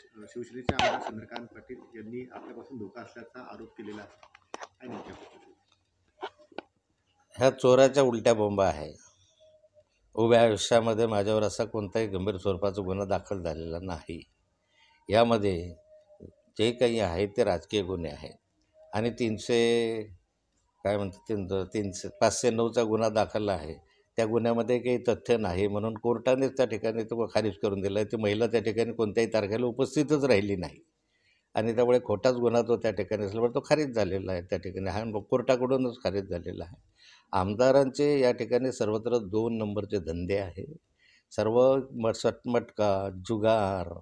शिवसेनेचे आमदार चंद्रकांत पाटील यांनी आपल्यापासून धोका असल्याचा आरोप केलेला आहे ह्या चोराच्या उलट्या बोंबा आहे उभ्या आयुष्यामध्ये माझ्यावर असा कोणताही गंभीर स्वरूपाचा गुन्हा दाखल झालेला नाही यामध्ये जे काही आहे ते राजकीय गुन्हे आहेत आणि तीनशे काय म्हणतात तीन तीनशे पाचशे नऊचा गुन्हा दाखल आहे त्या गुन्ह्यामध्ये काही तथ्य नाही म्हणून कोर्टानेच त्या ठिकाणी तो खारिज करून दिला ती महिला त्या ठिकाणी कोणत्याही तारखेला उपस्थितच राहिली नाही आणि त्यामुळे खोटाच गुन्हा तो त्या ठिकाणी असल्यामुळे तो खारिज झालेला आहे त्या ठिकाणी हा कोर्टाकडूनच खारिज झालेला आहे आमदारांचे या ठिकाणी सर्वत्र दोन नंबरचे धंदे आहे सर्व सटमटका जुगार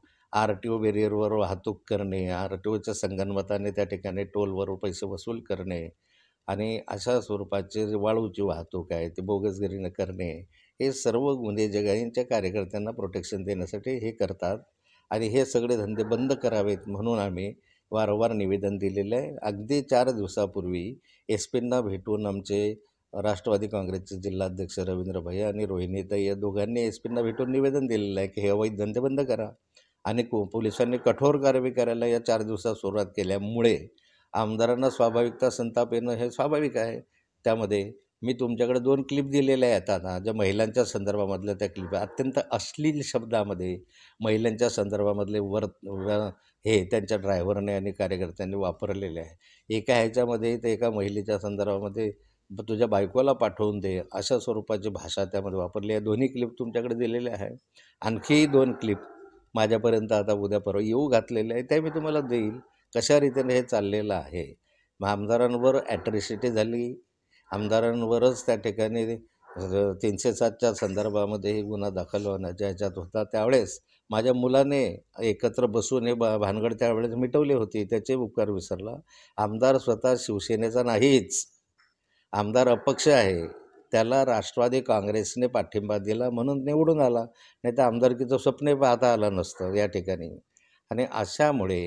आर टी ओ बेरियरवर वाहतूक करणे आर टी ओच्या संगणमताने त्या ठिकाणी टोलवर पैसे वसूल करणे आणि अशा स्वरूपाचे वाळूची वाहतूक आहे ते बोगसगिरीनं करणे हे सर्व गुन्हे म्हणजे जगाईंच्या कार्यकर्त्यांना प्रोटेक्शन देण्यासाठी हे करतात आणि हे सगळे धंदे बंद करावेत म्हणून आम्ही वारंवार निवेदन दिलेलं आहे अगदी चार दिवसापूर्वी एस पींना भेटून आमचे राष्ट्रवादी काँग्रेसचे जिल्हाध्यक्ष रवींद्र भैया आणि रोहिणीताई या दोघांनी एस पींना भेटून निवेदन दिलेलं आहे की हे अवैध धंदे बंद करा आणि पोलिसांनी कठोर कारवाई करायला या चार दिवसात सुरुवात केल्यामुळे आमदारांना स्वाभाविकता संताप येणं हे स्वाभाविक आहे त्यामध्ये मी तुमच्याकडे दोन क्लिप दिलेल्या आहेत ना ज्या महिलांच्या संदर्भामधल्या त्या क्लिप अत्यंत अश्लील शब्दामध्ये महिलांच्या संदर्भामधले वर हे त्यांच्या ड्रायव्हरने आणि कार्यकर्त्यांनी वापरलेले आहे एका ह्याच्यामध्ये ते एका महिलेच्या संदर्भामध्ये तुझ्या बायकोला पाठवून दे अशा स्वरूपाची भाषा त्यामध्ये वापरली आहे दोन्ही क्लिप तुमच्याकडे दिलेल्या आहे आणखी दोन क्लिप माझ्यापर्यंत आता उद्या परवा येऊ घातलेले आहे त्या मी तुम्हाला देईल कशा रीतीने हे चाललेलं आहे मग आमदारांवर ॲट्रिसिटी झाली आमदारांवरच त्या ठिकाणी तीनशे सातच्या संदर्भामध्ये हे गुन्हा दाखल होण्याच्या ह्याच्यात होता त्यावेळेस माझ्या मुलाने एकत्र बसून हे बा भानगड त्यावेळेस मिटवली होती त्याचे उपकार विसरला आमदार स्वतः शिवसेनेचा नाहीच आमदार अपक्ष आहे त्याला राष्ट्रवादी काँग्रेसने पाठिंबा दिला म्हणून निवडून आला नाही तर आमदारकीचं स्वप्न पाहता आलं नसतं या ठिकाणी आणि अशामुळे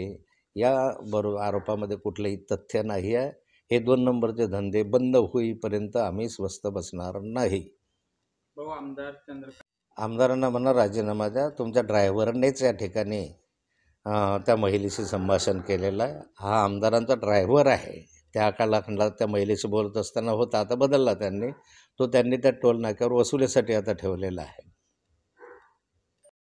या बरो आरोपामध्ये कुठलंही तथ्य नाही आहे हे दोन नंबरचे धंदे बंद होईपर्यंत आम्ही स्वस्त बसणार नाही आमदारांना म्हणा राजीनामा द्या तुमच्या ड्रायव्हरनेच या ठिकाणी त्या महिलेशी संभाषण केलेला आहे हा आमदारांचा ड्रायव्हर आहे त्या कालाखंडात त्या महिलेशी बोलत असताना होता आता बदलला त्यांनी तो त्यांनी त्या टोल नाक्यावर वसुलीसाठी आता ठेवलेला आहे